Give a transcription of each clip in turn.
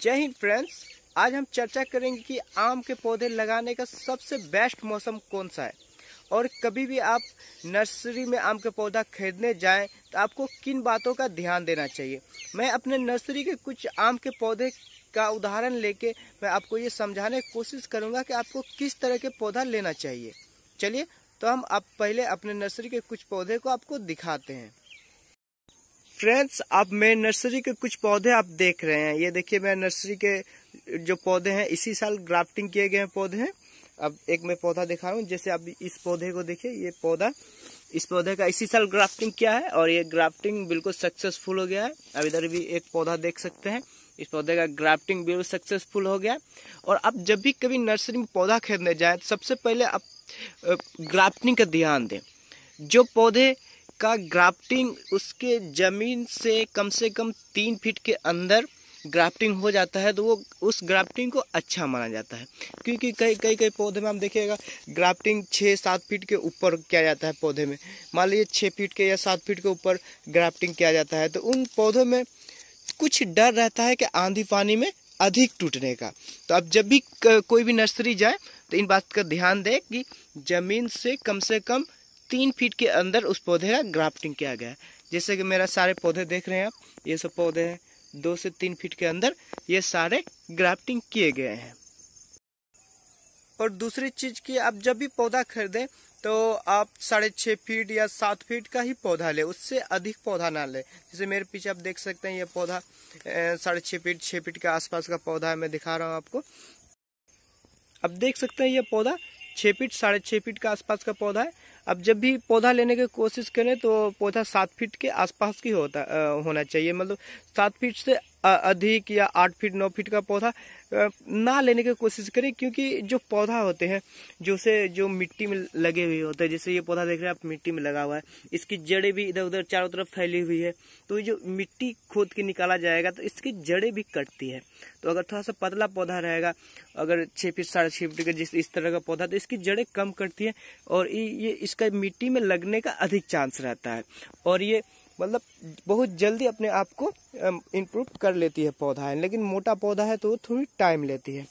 जय हिंद फ्रेंड्स आज हम चर्चा करेंगे कि आम के पौधे लगाने का सबसे बेस्ट मौसम कौन सा है और कभी भी आप नर्सरी में आम के पौधा खरीदने जाएं तो आपको किन बातों का ध्यान देना चाहिए मैं अपने नर्सरी के कुछ आम के पौधे का उदाहरण लेके मैं आपको ये समझाने की कोशिश करूँगा कि आपको किस तरह के पौधा लेना चाहिए चलिए तो हम आप पहले अपने नर्सरी के कुछ पौधे को आपको दिखाते हैं फ्रेंड्स अब मैं नर्सरी के कुछ पौधे आप देख रहे हैं ये देखिए मैं नर्सरी के जो पौधे हैं इसी साल ग्राफ्टिंग किए गए पौधे हैं अब एक मैं पौधा दिखा रहा हूँ जैसे अब इस पौधे को देखिए ये पौधा इस पौधे का इसी साल ग्राफ्टिंग किया है और ये ग्राफ्टिंग बिल्कुल सक्सेसफुल हो गया है अब इधर भी एक पौधा देख सकते हैं इस पौधे का ग्राफ्टिंग बिल्कुल सक्सेसफुल हो गया और अब जब भी कभी नर्सरी में पौधा खरीदने जाए तो सबसे पहले आप ग्राफ्टिंग का ध्यान दें जो पौधे का ग्राफ्टिंग उसके ज़मीन से कम से कम तीन फीट के अंदर ग्राफ्टिंग हो जाता है तो वो उस ग्राफ्टिंग को अच्छा माना जाता है क्योंकि कई कई कई पौधे में आप देखिएगा ग्राफ्टिंग छः सात फीट के ऊपर किया जाता है पौधे में मान लीजिए छः फीट के या सात फीट के ऊपर ग्राफ्टिंग किया जाता है तो उन पौधों में कुछ डर रहता है कि आंधी पानी में अधिक टूटने का तो आप जब भी कोई भी नर्सरी जाए तो इन बात का ध्यान दें कि ज़मीन से कम से कम तीन फीट के अंदर उस पौधे का ग्राफ्टिंग किया गया है जैसे कि मेरा सारे पौधे देख रहे हैं आप ये सब पौधे हैं दो से तीन फीट के अंदर ये सारे ग्राफ्टिंग किए गए हैं और दूसरी चीज़ की आप जब भी पौधा खरीदें तो आप साढ़े छः फीट या सात फीट का ही पौधा ले उससे अधिक पौधा ना ले जैसे मेरे पीछे आप देख सकते हैं ये पौधा साढ़े छः फीट छः फीट के आसपास का पौधा है मैं दिखा रहा हूँ आपको अब देख सकते हैं ये पौधा छः फीट साढ़े छः फीट के आसपास का पौधा है अब जब भी पौधा लेने की कोशिश करें तो पौधा सात फीट के आसपास की होता होना चाहिए मतलब सात फीट से अधिक या आठ फीट नौ फीट का पौधा ना लेने की कोशिश करें क्योंकि जो पौधा होते हैं जो से जो मिट्टी में लगे हुए होते हैं जैसे ये पौधा देख रहे हैं आप मिट्टी में लगा हुआ है इसकी जड़ें भी इधर उधर चारों तरफ फैली हुई है तो ये जो मिट्टी खोद के निकाला जाएगा तो इसकी जड़ें भी कटती है तो अगर थोड़ा सा पतला पौधा रहेगा अगर छः फीट साढ़े छः फीट का जिस इस तरह का पौधा तो इसकी जड़ें कम कटती हैं और ये इसका मिट्टी में लगने का अधिक चांस रहता है और ये मतलब बहुत जल्दी अपने आप को इम्प्रूव कर लेती है पौधा है लेकिन मोटा पौधा है तो थोड़ी टाइम लेती है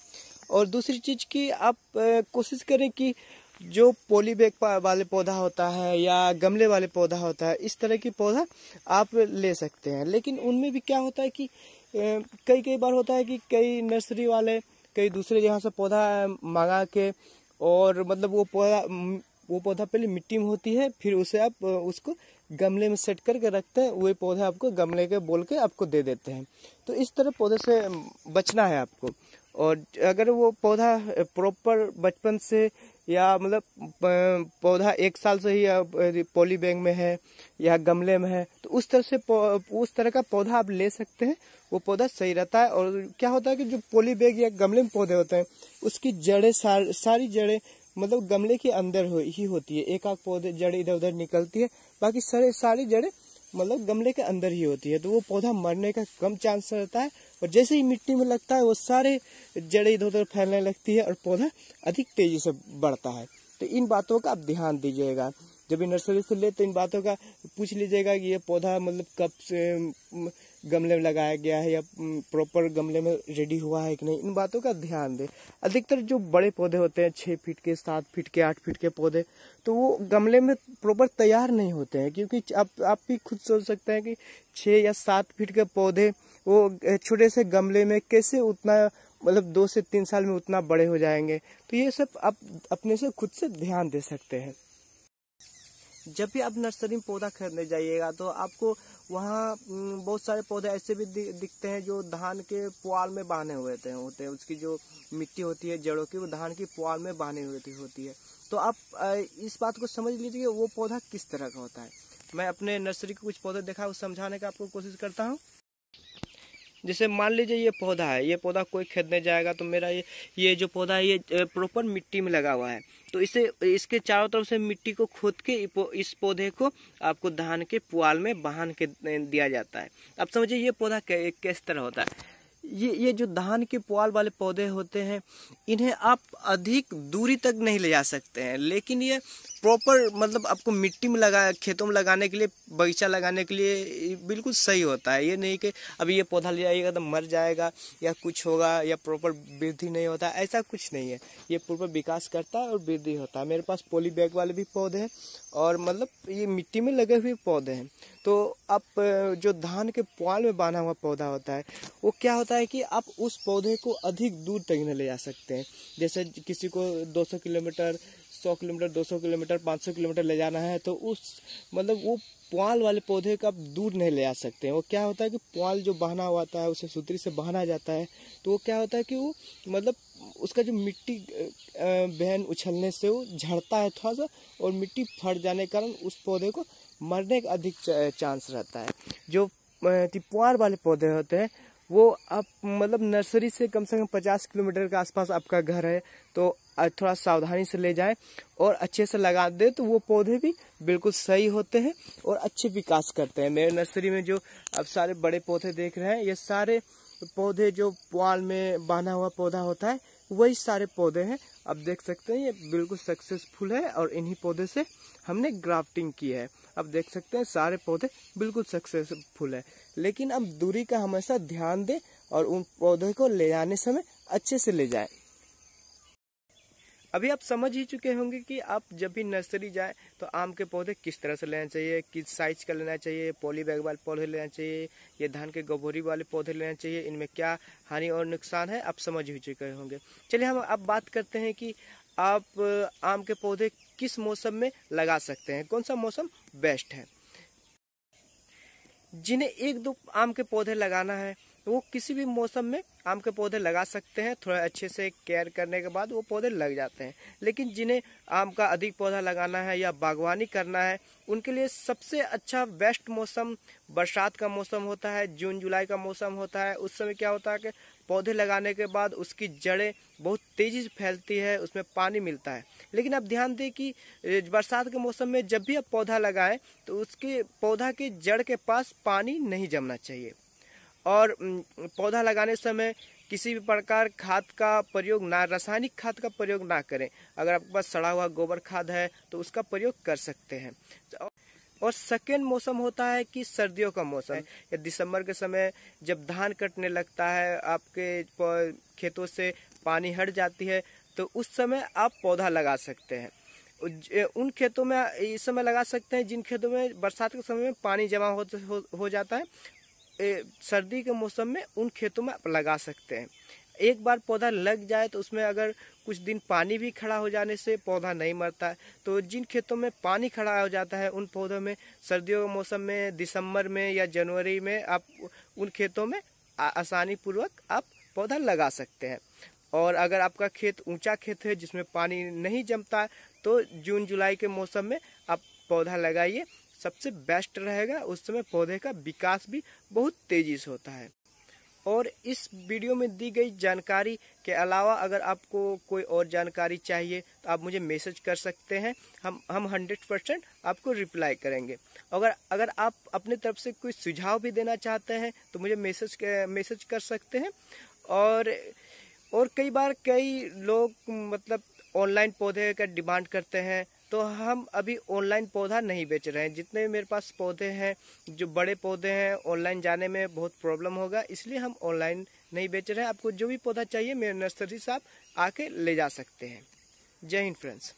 और दूसरी चीज़ की आप कोशिश करें कि जो पोलीबैग वाले पौधा होता है या गमले वाले पौधा होता है इस तरह की पौधा आप ले सकते हैं लेकिन उनमें भी क्या होता है कि कई कई बार होता है कि कई नर्सरी वाले कई दूसरे जहाँ से पौधा मंगा के और मतलब वो पौधा वो पौधा पहले मिट्टी में होती है फिर उसे आप उसको गमले में सेट करके रखते हैं वही पौधे आपको गमले के बोल के आपको दे देते हैं तो इस तरह पौधे से बचना है आपको और अगर वो पौधा प्रॉपर बचपन से या मतलब पौधा एक साल से ही पॉली बैग में है या गमले में है तो उस तरह से उस तरह का पौधा आप ले सकते हैं वो पौधा सही रहता है और क्या होता है कि जो पॉली बैग या गमले में पौधे होते हैं उसकी जड़ें सार, सारी जड़ें मतलब गमले के अंदर हो, ही होती है एक आध पौधे जड़ इधर उधर निकलती है बाकी सारे सारी जड़ें मतलब गमले के अंदर ही होती है तो वो पौधा मरने का कम चांस रहता है और जैसे ही मिट्टी में लगता है वो सारे जड़ें इधर उधर फैलने लगती है और पौधा अधिक तेजी से बढ़ता है तो इन बातों का आप ध्यान दीजिएगा जब ये नर्सरी से ले तो इन बातों का पूछ लीजिएगा कि ये पौधा मतलब कब से गमले में लगाया गया है या प्रॉपर गमले में रेडी हुआ है कि नहीं इन बातों का ध्यान दें अधिकतर जो बड़े पौधे होते हैं छः फीट के सात फीट के आठ फीट के पौधे तो वो गमले में प्रॉपर तैयार नहीं होते हैं क्योंकि आप आप भी खुद सोच सकते हैं कि छः या सात फीट के पौधे वो छोटे से गमले में कैसे उतना मतलब दो से तीन साल में उतना बड़े हो जाएंगे तो ये सब आप अपने से खुद से ध्यान दे सकते हैं जब भी आप नर्सरी में पौधा खरीदने जाइएगा तो आपको वहाँ बहुत सारे पौधे ऐसे भी दिखते हैं जो धान के पुआल में बांधे हुए थे होते हैं उसकी जो मिट्टी होती है जड़ों की वो धान की पुआल में हुए थी होती है तो आप इस बात को समझ लीजिए वो पौधा किस तरह का होता है मैं अपने नर्सरी के कुछ पौधे देखा उस समझाने का आपको कोशिश करता हूँ जैसे मान लीजिए ये पौधा है ये पौधा कोई खरीदने जाएगा तो मेरा ये ये जो पौधा है ये प्रॉपर मिट्टी में लगा हुआ है तो इसे इसके चारों तरफ से मिट्टी को खोद के इस पौधे को आपको धान के पुआल में बांध के दिया जाता है अब समझिए ये पौधा किस तरह होता है ये ये जो धान के पुआल वाले पौधे होते हैं इन्हें आप अधिक दूरी तक नहीं ले जा सकते हैं लेकिन ये प्रॉपर मतलब आपको मिट्टी में लगा खेतों में लगाने के लिए बगीचा लगाने के लिए बिल्कुल सही होता है ये नहीं कि अभी ये पौधा ले जाइएगा तो मर जाएगा या कुछ होगा या प्रॉपर वृद्धि नहीं होता ऐसा कुछ नहीं है ये प्रॉपर विकास करता है और वृद्धि होता है मेरे पास पोली बैग वाले भी पौधे हैं और मतलब ये मिट्टी में लगे हुए पौधे हैं तो आप जो धान के पुआल में बांधा हुआ पौधा होता है वो क्या होता है कि आप उस पौधे को अधिक दूर तक न ले जा सकते हैं जैसे किसी को 200 किलोमीटर सौ किलोमीटर दो सौ किलोमीटर पाँच सौ किलोमीटर ले जाना है तो उस मतलब वो पुआल वाले पौधे को आप दूर नहीं ले जा सकते हैं वो क्या होता है कि पुआल जो बहना हुआ है उसे सूत्री से बहना जाता है तो वो क्या होता है कि वो मतलब उसका जो मिट्टी बहन उछलने से वो झड़ता है थोड़ा सा और मिट्टी फट जाने के कारण उस पौधे को मरने का अधिक चांस रहता है जो पुआल वाले पौधे होते हैं वो आप मतलब नर्सरी से कम से कम पचास किलोमीटर के आसपास आपका घर है तो थोड़ा सावधानी से ले जाएं और अच्छे से लगा दे तो वो पौधे भी बिल्कुल सही होते हैं और अच्छे विकास करते हैं मेरे नर्सरी में जो अब सारे बड़े पौधे देख रहे हैं ये सारे पौधे जो पुआल में बांधा हुआ पौधा होता है वही सारे पौधे हैं आप देख सकते हैं ये बिल्कुल सक्सेसफुल है और इन्हीं पौधे से हमने ग्राफ्टिंग की है आप देख सकते हैं सारे पौधे बिल्कुल सक्सेसफुल है लेकिन अब दूरी का हमेशा ध्यान दें और उन पौधे को ले जाने समय अच्छे से ले जाएं अभी आप समझ ही चुके होंगे कि आप जब भी नर्सरी जाए तो आम के पौधे किस तरह से लेना चाहिए किस साइज का लेना चाहिए पॉली बैग वाले पौधे लेना चाहिए या धान के गभोरी वाले पौधे लेना चाहिए इनमें क्या हानि और नुकसान है आप समझ ही चुके होंगे चलिए हम अब बात करते हैं कि आप आम के पौधे किस मौसम में लगा सकते हैं कौन सा मौसम बेस्ट है जिन्हें एक दो आम के पौधे लगाना है तो वो किसी भी मौसम में आम के पौधे लगा सकते हैं थोड़ा अच्छे से केयर करने के बाद वो पौधे लग जाते हैं लेकिन जिन्हें आम का अधिक पौधा लगाना है या बागवानी करना है उनके लिए सबसे अच्छा बेस्ट मौसम बरसात का मौसम होता है जून जुलाई का मौसम होता है उस समय क्या होता है कि पौधे लगाने के बाद उसकी जड़ें बहुत तेज़ी से फैलती है उसमें पानी मिलता है लेकिन आप ध्यान दें कि बरसात के मौसम में जब भी आप पौधा लगाएं तो उसके पौधा के जड़ के पास पानी नहीं जमना चाहिए और पौधा लगाने समय किसी भी प्रकार खाद का प्रयोग ना रासायनिक खाद का प्रयोग ना करें अगर आपके पास सड़ा हुआ गोबर खाद है तो उसका प्रयोग कर सकते हैं और सेकेंड मौसम होता है कि सर्दियों का मौसम है या दिसंबर के समय जब धान कटने लगता है आपके खेतों से पानी हट जाती है तो उस समय आप पौधा लगा सकते हैं उन खेतों में इस समय लगा सकते हैं जिन खेतों में बरसात के समय में पानी जमा हो, हो जाता है सर्दी के मौसम में उन खेतों में आप लगा सकते हैं एक बार पौधा लग जाए तो उसमें अगर कुछ दिन पानी भी खड़ा हो जाने से पौधा नहीं मरता है तो जिन खेतों में पानी खड़ा हो जाता है उन पौधों में सर्दियों के मौसम में दिसंबर में या जनवरी में आप उन खेतों में आसानी पूर्वक आप पौधा लगा सकते हैं और अगर आपका खेत ऊंचा खेत है जिसमें पानी नहीं जमता तो जून जुलाई के मौसम में आप पौधा लगाइए सबसे बेस्ट रहेगा उस समय पौधे का विकास भी बहुत तेज़ी से होता है और इस वीडियो में दी गई जानकारी के अलावा अगर आपको कोई और जानकारी चाहिए तो आप मुझे मैसेज कर सकते हैं हम हम हंड्रेड परसेंट आपको रिप्लाई करेंगे अगर अगर आप अपने तरफ से कोई सुझाव भी देना चाहते हैं तो मुझे मैसेज मैसेज कर सकते हैं और और कई बार कई लोग मतलब ऑनलाइन पौधे का डिमांड करते हैं तो हम अभी ऑनलाइन पौधा नहीं बेच रहे हैं जितने भी मेरे पास पौधे हैं जो बड़े पौधे हैं ऑनलाइन जाने में बहुत प्रॉब्लम होगा इसलिए हम ऑनलाइन नहीं बेच रहे हैं आपको जो भी पौधा चाहिए मेरे नर्सरी से आप आके ले जा सकते हैं जय हिंद फ्रेंड्स